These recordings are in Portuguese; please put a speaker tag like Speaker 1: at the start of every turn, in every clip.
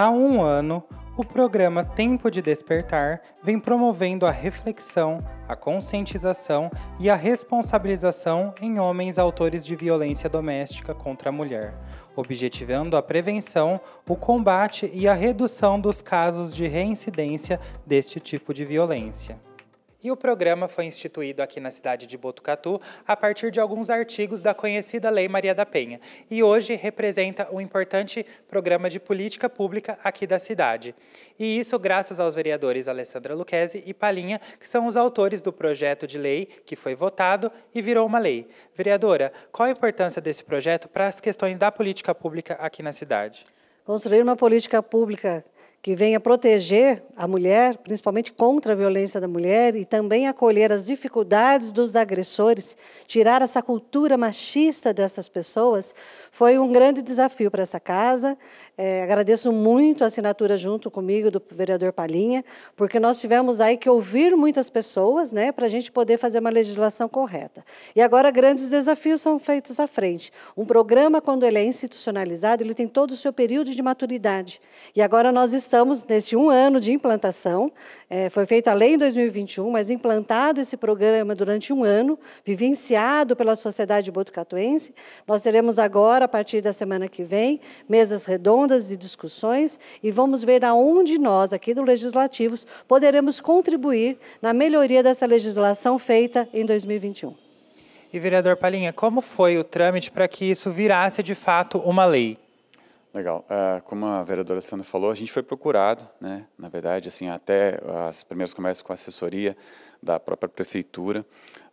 Speaker 1: Há um ano, o programa Tempo de Despertar vem promovendo a reflexão, a conscientização e a responsabilização em homens autores de violência doméstica contra a mulher, objetivando a prevenção, o combate e a redução dos casos de reincidência deste tipo de violência. E o programa foi instituído aqui na cidade de Botucatu a partir de alguns artigos da conhecida Lei Maria da Penha e hoje representa um importante programa de política pública aqui da cidade. E isso graças aos vereadores Alessandra Luquezzi e Palinha, que são os autores do projeto de lei que foi votado e virou uma lei. Vereadora, qual a importância desse projeto para as questões da política pública aqui na cidade?
Speaker 2: Construir uma política pública que venha proteger a mulher, principalmente contra a violência da mulher, e também acolher as dificuldades dos agressores, tirar essa cultura machista dessas pessoas, foi um grande desafio para essa casa. É, agradeço muito a assinatura junto comigo do vereador Palinha, porque nós tivemos aí que ouvir muitas pessoas né, para a gente poder fazer uma legislação correta. E agora grandes desafios são feitos à frente. Um programa, quando ele é institucionalizado, ele tem todo o seu período de maturidade. E agora nós estamos estamos neste um ano de implantação, é, foi feita a lei em 2021, mas implantado esse programa durante um ano, vivenciado pela sociedade botucatuense. Nós teremos agora, a partir da semana que vem, mesas redondas e discussões e vamos ver aonde nós, aqui do Legislativos, poderemos contribuir na melhoria dessa legislação feita em 2021.
Speaker 1: E, vereador Palinha, como foi o trâmite para que isso virasse de fato uma lei?
Speaker 3: Legal. Uh, como a vereadora Sandra falou, a gente foi procurado, né? Na verdade, assim, até as primeiras conversas com a assessoria da própria prefeitura.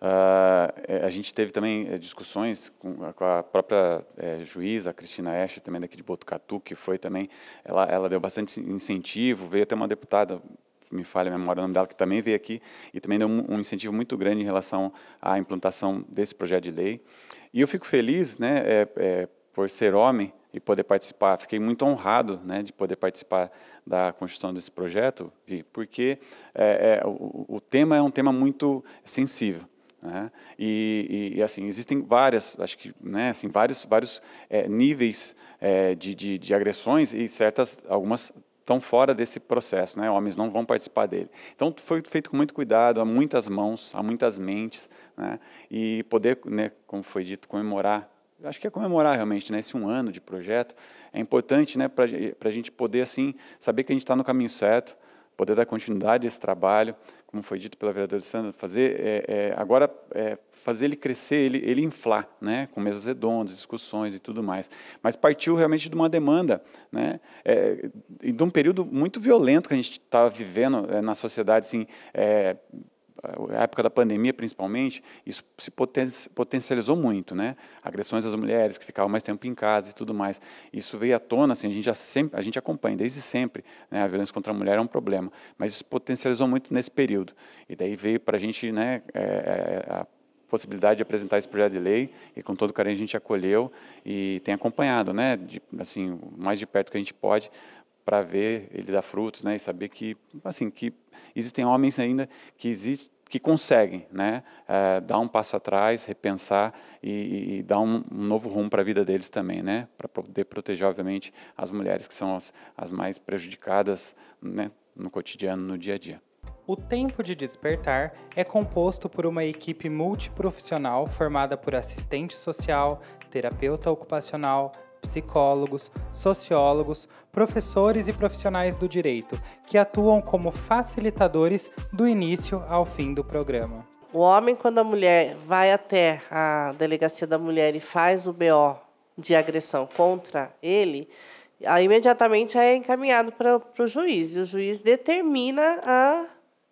Speaker 3: Uh, a gente teve também eh, discussões com, com, a própria é, juíza, a Cristina Escher, também daqui de Botucatu, que foi também, ela, ela deu bastante incentivo, veio até uma deputada me falha a memória o nome dela, que também veio aqui e também deu um, incentivo muito grande em relação à implantação desse projeto de lei. E eu fico feliz, né, é, por ser homem e poder participar. Fiquei muito honrado né, de poder participar da construção desse projeto, porque é, é, o, o, tema é um tema muito sensível. Né? E, e, assim existem várias acho que né, assim vários vários é, níveis é, de, de, de agressões e certas algumas estão fora desse processo, né? Homens não vão participar dele. Então foi feito com muito cuidado, há muitas mãos, há muitas mentes, né? E poder, né, como foi dito, comemorar acho que é comemorar realmente né, esse um ano de projeto. É importante né, para a gente poder assim saber que a gente está no caminho certo, poder dar continuidade a esse trabalho, como foi dito pela vereadora Sandra, fazer é, é, agora é, fazer ele crescer, ele, ele inflar, né, com mesas redondas, discussões e tudo mais. Mas partiu realmente de uma demanda, né, é, de um período muito violento que a gente estava tá vivendo é, na sociedade, assim, é, a época da pandemia principalmente, isso se poten potencializou muito, né? Agressões às mulheres que ficavam mais tempo em casa e tudo mais. Isso veio à tona, assim, a gente já sempre, a gente acompanha desde sempre, né? A violência contra a mulher é um problema, mas isso potencializou muito nesse período. E daí veio para a gente, né? É, é, a possibilidade de apresentar esse projeto de lei e com todo carinho a gente acolheu e tem acompanhado, né, de, assim, mais de perto que a gente pode para ver ele dar frutos, né, e saber que assim que existem homens ainda que existe que conseguem né, é, dar um passo atrás, repensar e, e dar um, um, novo rumo para a vida deles também, né, para poder proteger, obviamente, as mulheres que são as, as mais prejudicadas né, no cotidiano, no dia a dia.
Speaker 1: O tempo de despertar é composto por uma equipe multiprofissional formada por assistente social, terapeuta ocupacional, psicólogos, sociólogos, professores e profissionais do direito, que atuam como facilitadores do início ao fim do programa.
Speaker 4: O homem, quando a mulher vai até a delegacia da mulher e faz o BO de agressão contra ele, imediatamente é encaminhado para, o juiz. E o juiz determina a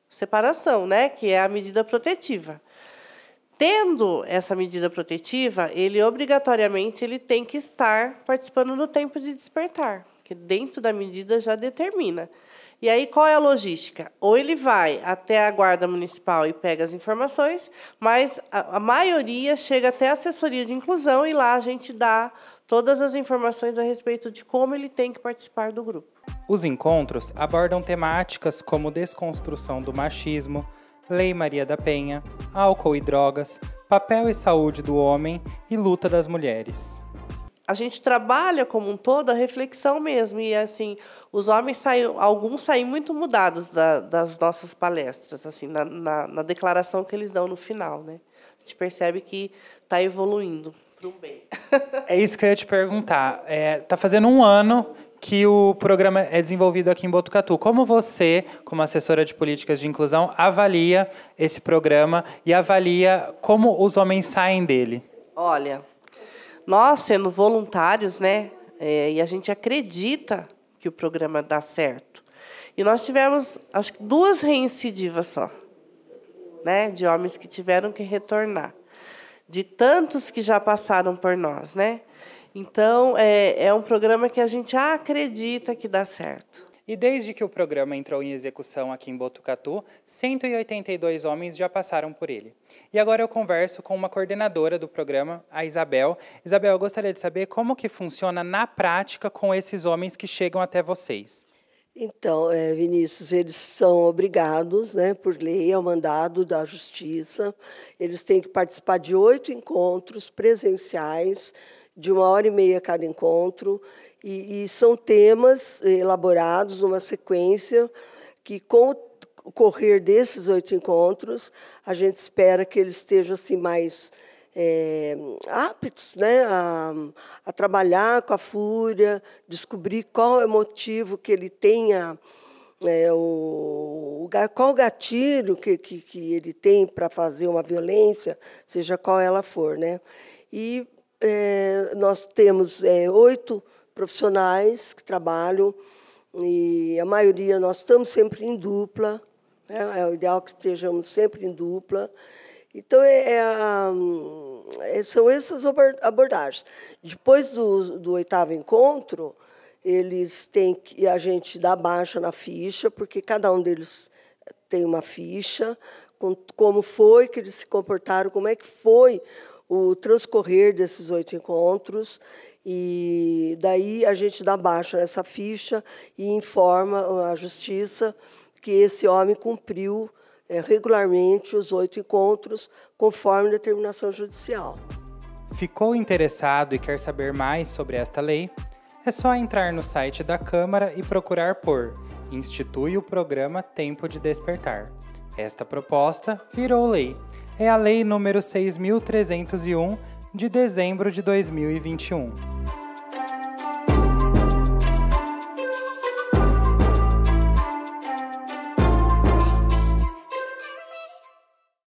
Speaker 4: separação, né? que é a medida protetiva. Tendo essa medida protetiva, ele obrigatoriamente ele tem que estar participando do tempo de despertar, que dentro da medida já determina. E aí qual é a logística? Ou ele vai até a guarda municipal e pega as informações, mas a, a maioria chega até a assessoria de inclusão e lá a gente dá todas as informações a respeito de como ele tem que participar do grupo.
Speaker 1: Os encontros abordam temáticas como desconstrução do machismo, Lei Maria da Penha, Álcool e Drogas, Papel e Saúde do Homem e Luta das Mulheres. A gente trabalha
Speaker 4: como um todo a reflexão mesmo. E assim, os homens saem, alguns saem muito mudados da, das nossas palestras, assim, na, na, na declaração que eles dão no final. Né? A gente percebe que está evoluindo para o bem.
Speaker 1: é isso que eu ia te perguntar. Está é, tá fazendo um ano que o programa é desenvolvido aqui em Botucatu. Como você, como assessora de políticas de inclusão, avalia esse programa e avalia como os homens saem dele?
Speaker 4: Olha, nós sendo voluntários, né, é, e a gente acredita que o programa dá certo. E nós tivemos, acho que duas reincidivas só, né, de homens que tiveram que retornar, de tantos que já passaram por nós, né? Então, é, é um programa que a gente acredita que dá certo.
Speaker 1: E desde que o programa entrou em execução aqui em Botucatu, 182 homens já passaram por ele. E agora eu converso com uma coordenadora do programa, a Isabel. Isabel, eu gostaria de saber como que funciona na prática com esses homens que chegam até vocês.
Speaker 5: Então, é, Vinícius, eles são obrigados, né, por lei, ao mandado da Justiça. Eles têm que participar de oito encontros presenciais de uma hora e meia cada encontro, e, e são temas eh, elaborados numa sequência que, com o correr desses oito encontros, a gente espera que eles estejam assim, mais é, aptos né, a, a, trabalhar com a fúria, descobrir qual é o motivo que ele tenha, é, o, qual o gatilho que, que, que ele tem para fazer uma violência, seja qual ela for. Né? E é, nós temos é, oito profissionais que trabalham e a maioria nós estamos sempre em dupla. Né? É o ideal que estejamos sempre em dupla. Então, é, é, é são essas abordagens. Depois do, do, oitavo encontro, eles têm que, a gente dá baixa na ficha, porque cada um deles tem uma ficha, com, como foi que eles se comportaram, como é que foi o transcorrer desses oito encontros e daí a gente dá baixa nessa ficha e informa ah, a justiça que esse homem cumpriu eh, regularmente os oito encontros, conforme determinação judicial.
Speaker 1: Ficou interessado e quer saber mais sobre esta lei? É só entrar no site da Câmara e procurar por Institui o Programa Tempo de Despertar. Esta proposta virou lei é a Lei nº 6.301, de dezembro de 2021.